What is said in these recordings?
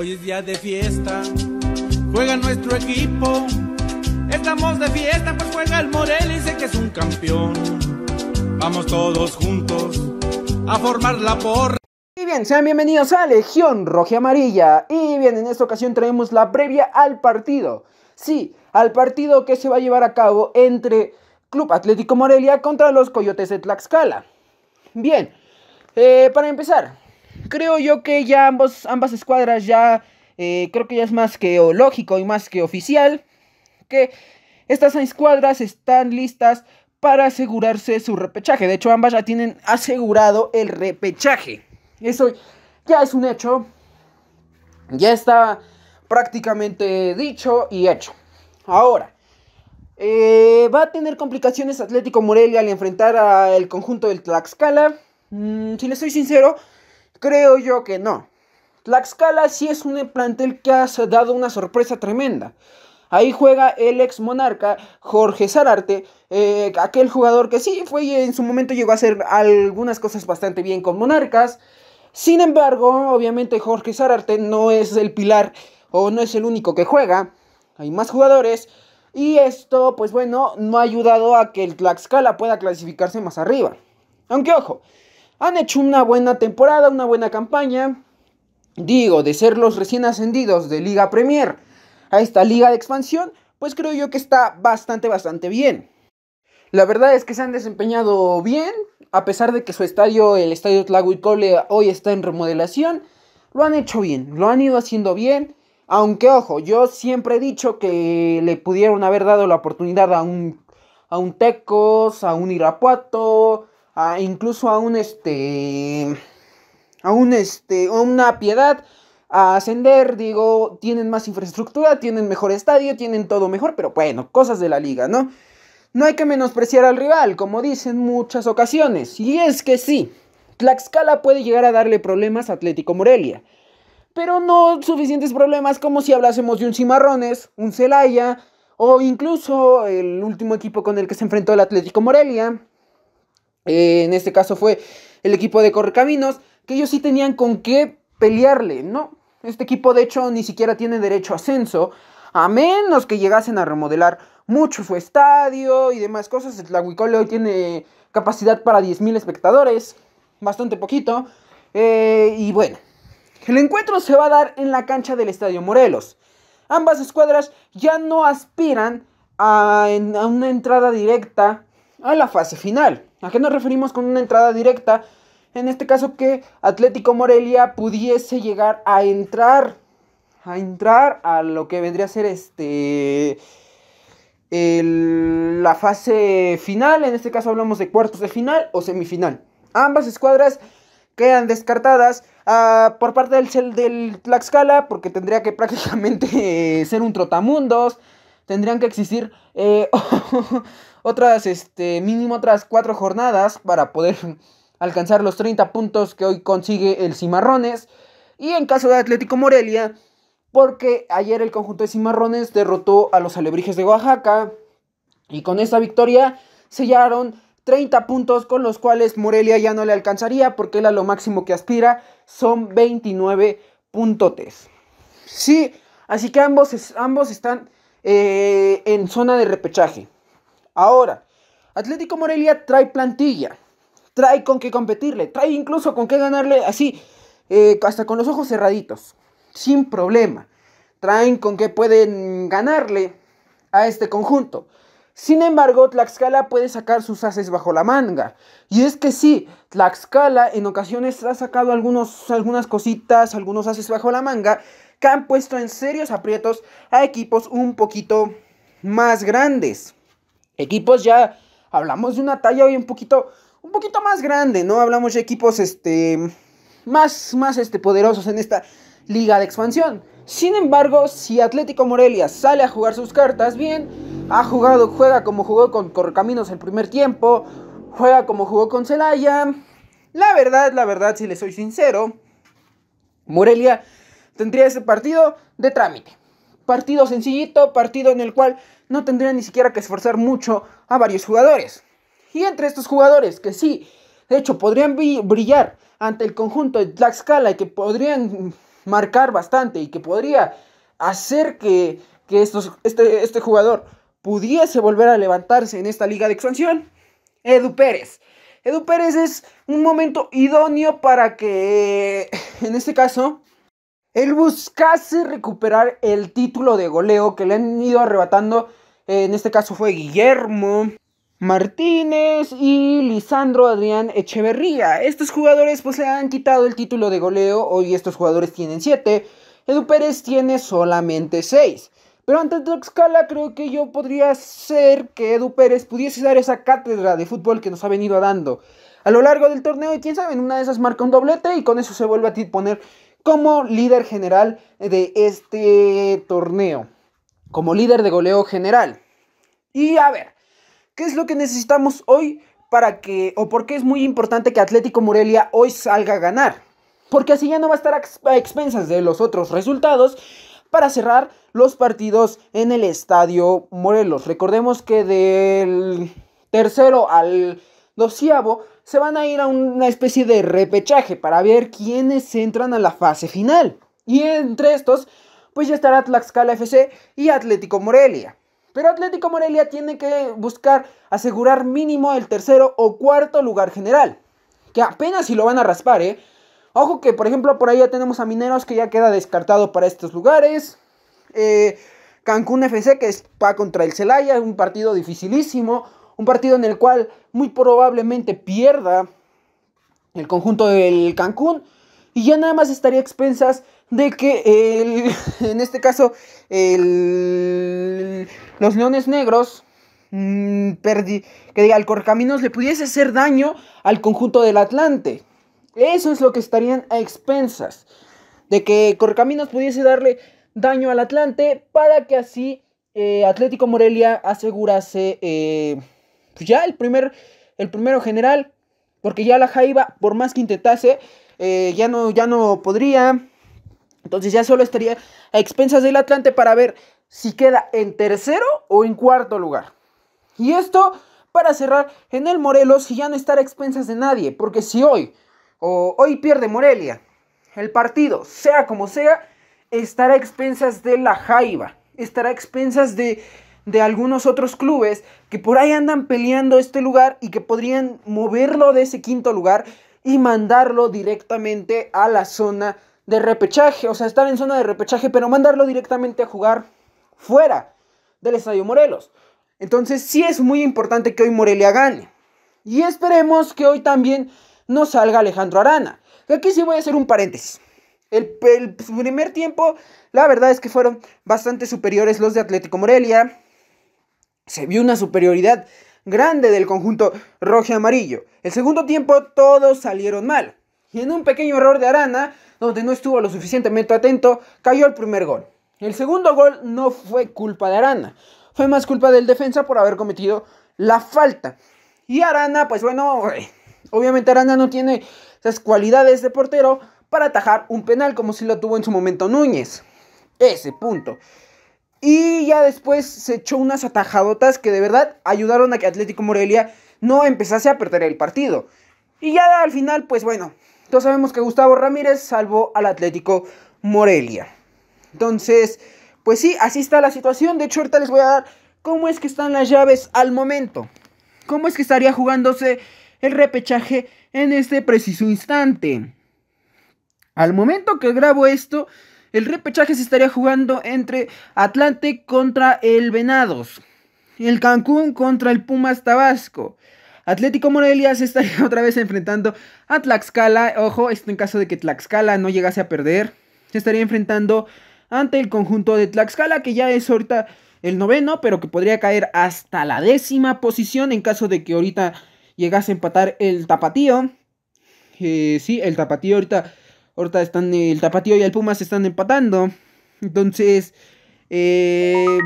Hoy es día de fiesta, juega nuestro equipo. Estamos de fiesta, pues juega el Morel y sé que es un campeón. Vamos todos juntos a formar la porra. Y bien, sean bienvenidos a Legión Roja Amarilla. Y bien, en esta ocasión traemos la previa al partido. Sí, al partido que se va a llevar a cabo entre Club Atlético Morelia contra los Coyotes de Tlaxcala. Bien, eh, para empezar, creo yo que ya ambas escuadras ya, eh, creo que ya es más que lógico y más que oficial que estas escuadras están listas para asegurarse su repechaje. De hecho, ambas ya tienen asegurado el repechaje. Eso ya es un hecho. Ya está prácticamente dicho y hecho. Ahora, eh, va a tener complicaciones Atlético Morelia al enfrentar al conjunto del Tlaxcala. Mm, si le soy sincero, Creo yo que no. Tlaxcala sí es un plantel que ha dado una sorpresa tremenda. Ahí juega el ex monarca Jorge Zararte, eh, aquel jugador que sí fue y en su momento llegó a hacer algunas cosas bastante bien con monarcas. Sin embargo, obviamente Jorge Zararte no es el pilar o no es el único que juega. Hay más jugadores. Y esto, pues bueno, no ha ayudado a que el Tlaxcala pueda clasificarse más arriba. Aunque ojo, han hecho una buena temporada, una buena campaña. Digo, de ser los recién ascendidos de Liga Premier a esta liga de expansión, pues creo yo que está bastante, bastante bien. La verdad es que se han desempeñado bien, a pesar de que su estadio, el estadio Tlahuicole, hoy está en remodelación. Lo han hecho bien, lo han ido haciendo bien. Aunque, ojo, yo siempre he dicho que le pudieron haber dado la oportunidad a un, a un Tecos, a un Irapuato, incluso a un este, a un este, una piedad a ascender, digo, tienen más infraestructura, tienen mejor estadio, tienen todo mejor, pero bueno, cosas de la liga, ¿no? No hay que menospreciar al rival, como dicen muchas ocasiones, y es que sí, Tlaxcala puede llegar a darle problemas a Atlético Morelia, pero no suficientes problemas como si hablásemos de un Cimarrones, un Celaya, o incluso el último equipo con el que se enfrentó el Atlético Morelia, eh, en este caso fue el equipo de Correcaminos, que ellos sí tenían con qué pelearle, ¿no? Este equipo de hecho ni siquiera tiene derecho a ascenso, a menos que llegasen a remodelar mucho su estadio y demás cosas. La Huicole hoy tiene capacidad para 10.000 espectadores, bastante poquito. Eh, y bueno, el encuentro se va a dar en la cancha del Estadio Morelos. Ambas escuadras ya no aspiran a una entrada directa a la fase final. ¿A qué nos referimos con una entrada directa? En este caso que Atlético Morelia pudiese llegar a entrar, a entrar a lo que vendría a ser este... la fase final, en este caso hablamos de cuartos de final o semifinal. Ambas escuadras quedan descartadas ah, por parte del, del Tlaxcala porque tendría que prácticamente eh, ser un trotamundos, tendrían que existir eh, otras, este, mínimo otras cuatro jornadas para poder alcanzar los 30 puntos que hoy consigue el Cimarrones. Y en caso de Atlético Morelia, porque ayer el conjunto de Cimarrones derrotó a los Alebrijes de Oaxaca y con esa victoria sellaron 30 puntos con los cuales Morelia ya no le alcanzaría porque él a lo máximo que aspira son 29 puntos. Sí, así que ambos, ambos están eh, en zona de repechaje. Ahora, Atlético Morelia trae plantilla, trae con qué competirle, trae incluso con qué ganarle así, eh, hasta con los ojos cerraditos, sin problema. Traen con qué pueden ganarle a este conjunto. Sin embargo, Tlaxcala puede sacar sus haces bajo la manga. Y es que sí, Tlaxcala en ocasiones ha sacado algunos, algunas cositas, algunos haces bajo la manga, que han puesto en serios aprietos a equipos un poquito más grandes. Equipos ya hablamos de una talla hoy un poquito, un poquito más grande, ¿no? Hablamos de equipos este, más, más este, poderosos en esta liga de expansión. Sin embargo, si Atlético Morelia sale a jugar sus cartas bien, ha jugado, juega como jugó con Correcaminos el primer tiempo, juega como jugó con Celaya. La verdad, la verdad, si le soy sincero, Morelia tendría ese partido de trámite. Partido sencillito, partido en el cual no tendría ni siquiera que esforzar mucho a varios jugadores. Y entre estos jugadores que sí, de hecho, podrían brillar ante el conjunto de Tlaxcala y que podrían marcar bastante y que podría hacer que, estos, este, este jugador pudiese volver a levantarse en esta liga de expansión, Edu Pérez. Edu Pérez es un momento idóneo para que, en este caso, él buscase recuperar el título de goleo que le han ido arrebatando, en este caso fue Guillermo Martínez y Lisandro Adrián Echeverría. Estos jugadores pues le han quitado el título de goleo, hoy estos jugadores tienen 7, Edu Pérez tiene solamente 6. Pero ante escala creo que yo podría ser que Edu Pérez pudiese dar esa cátedra de fútbol que nos ha venido dando a lo largo del torneo y quién sabe, en una de esas marca un doblete y con eso se vuelve a poner como líder general de este torneo, como líder de goleo general. Y a ver, ¿qué es lo que necesitamos hoy para que, o por qué es muy importante que Atlético Morelia hoy salga a ganar? Porque así ya no va a estar a expensas de los otros resultados para cerrar los partidos en el Estadio Morelos. Recordemos que del tercero al los Ciavo se van a ir a una especie de repechaje para ver quiénes entran a la fase final. Y entre estos, pues ya estará Tlaxcala FC y Atlético Morelia. Pero Atlético Morelia tiene que buscar asegurar mínimo el tercero o cuarto lugar general. Que apenas si lo van a raspar, ¿eh? Ojo que, por ejemplo, por ahí ya tenemos a Mineros que ya queda descartado para estos lugares. Eh, Cancún FC que va contra el Celaya, un partido dificilísimo. Un partido en el cual muy probablemente pierda el conjunto del Cancún. Y ya nada más estaría a expensas de que en este caso los Leones Negros mm, que diga el Corcaminos le pudiese hacer daño al conjunto del Atlante. Eso es lo que estarían a expensas de que Corcaminos pudiese darle daño al Atlante para que así eh, Atlético Morelia asegurase eh, pues ya el primer, el primero general, porque ya la Jaiba, por más que intentase, eh, ya, no, ya no podría. Entonces ya solo estaría a expensas del Atlante para ver si queda en tercero o en cuarto lugar. Y esto para cerrar en el Morelos Si ya no estará a expensas de nadie, porque si hoy o hoy pierde Morelia, el partido, sea como sea, estará a expensas de la Jaiba, estará a expensas de de algunos otros clubes que por ahí andan peleando este lugar y que podrían moverlo de ese quinto lugar y mandarlo directamente a la zona de repechaje, o sea, estar en zona de repechaje, pero mandarlo directamente a jugar fuera del Estadio Morelos. Entonces sí es muy importante que hoy Morelia gane. Y esperemos que hoy también nos salga Alejandro Arana. Aquí sí voy a hacer un paréntesis. El, el primer tiempo, la verdad es que fueron bastante superiores los de Atlético Morelia se vio una superioridad grande del conjunto rojo y amarillo. El segundo tiempo todos salieron mal. Y en un pequeño error de Arana, donde no estuvo lo suficientemente atento, cayó el primer gol. El segundo gol no fue culpa de Arana, fue más culpa del defensa por haber cometido la falta. Y Arana, pues bueno, eh, obviamente Arana no tiene esas cualidades de portero para atajar un penal como si lo tuvo en su momento Núñez. Ese punto. Y ya después se echó unas atajadotas que de verdad ayudaron a que Atlético Morelia no empezase a perder el partido. Y ya al final, pues bueno, todos sabemos que Gustavo Ramírez salvó al Atlético Morelia. Entonces, pues sí, así está la situación. De hecho, ahorita les voy a dar cómo es que están las llaves al momento. Cómo es que estaría jugándose el repechaje en este preciso instante. Al momento que grabo esto, el repechaje se estaría jugando entre Atlante contra el Venados. El Cancún contra el Pumas Tabasco. Atlético Morelia se estaría otra vez enfrentando a Tlaxcala. Ojo, esto en caso de que Tlaxcala no llegase a perder. Se estaría enfrentando ante el conjunto de Tlaxcala, que ya es ahorita el noveno, pero que podría caer hasta la décima posición en caso de que ahorita llegase a empatar el tapatío. Eh, sí, el tapatío ahorita Ahorita están el Tapatío y el Pumas están empatando. Entonces, eh,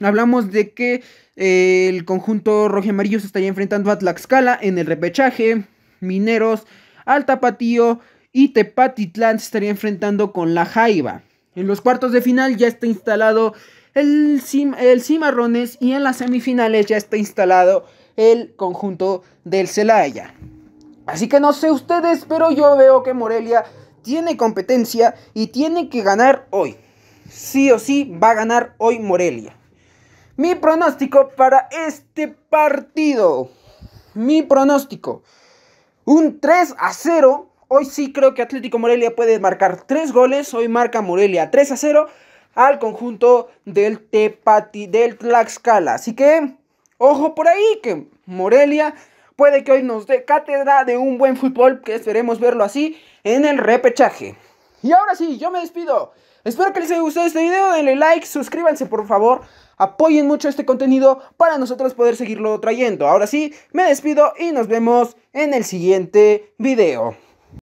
hablamos de que eh, el conjunto rojo amarillo se estaría enfrentando a Tlaxcala en el repechaje. Mineros al Tapatío y Tepatitlán se estaría enfrentando con la Jaiba. En los cuartos de final ya está instalado el, el Cimarrones y en las semifinales ya está instalado el conjunto del Celaya. Así que no sé ustedes, pero yo veo que Morelia tiene competencia y tiene que ganar hoy. Sí o sí va a ganar hoy Morelia. Mi pronóstico para este partido. Mi pronóstico. Un 3 a 0. Hoy sí creo que Atlético Morelia puede marcar 3 goles. Hoy marca Morelia 3 a 0 al conjunto del Tepati, del Tlaxcala. Así que, ojo por ahí que Morelia puede que hoy nos dé cátedra de un buen fútbol, que esperemos verlo así, en el repechaje. Y ahora sí, yo me despido. Espero que les haya gustado este video, denle like, suscríbanse por favor, apoyen mucho este contenido para nosotros poder seguirlo trayendo. Ahora sí, me despido y nos vemos en el siguiente video.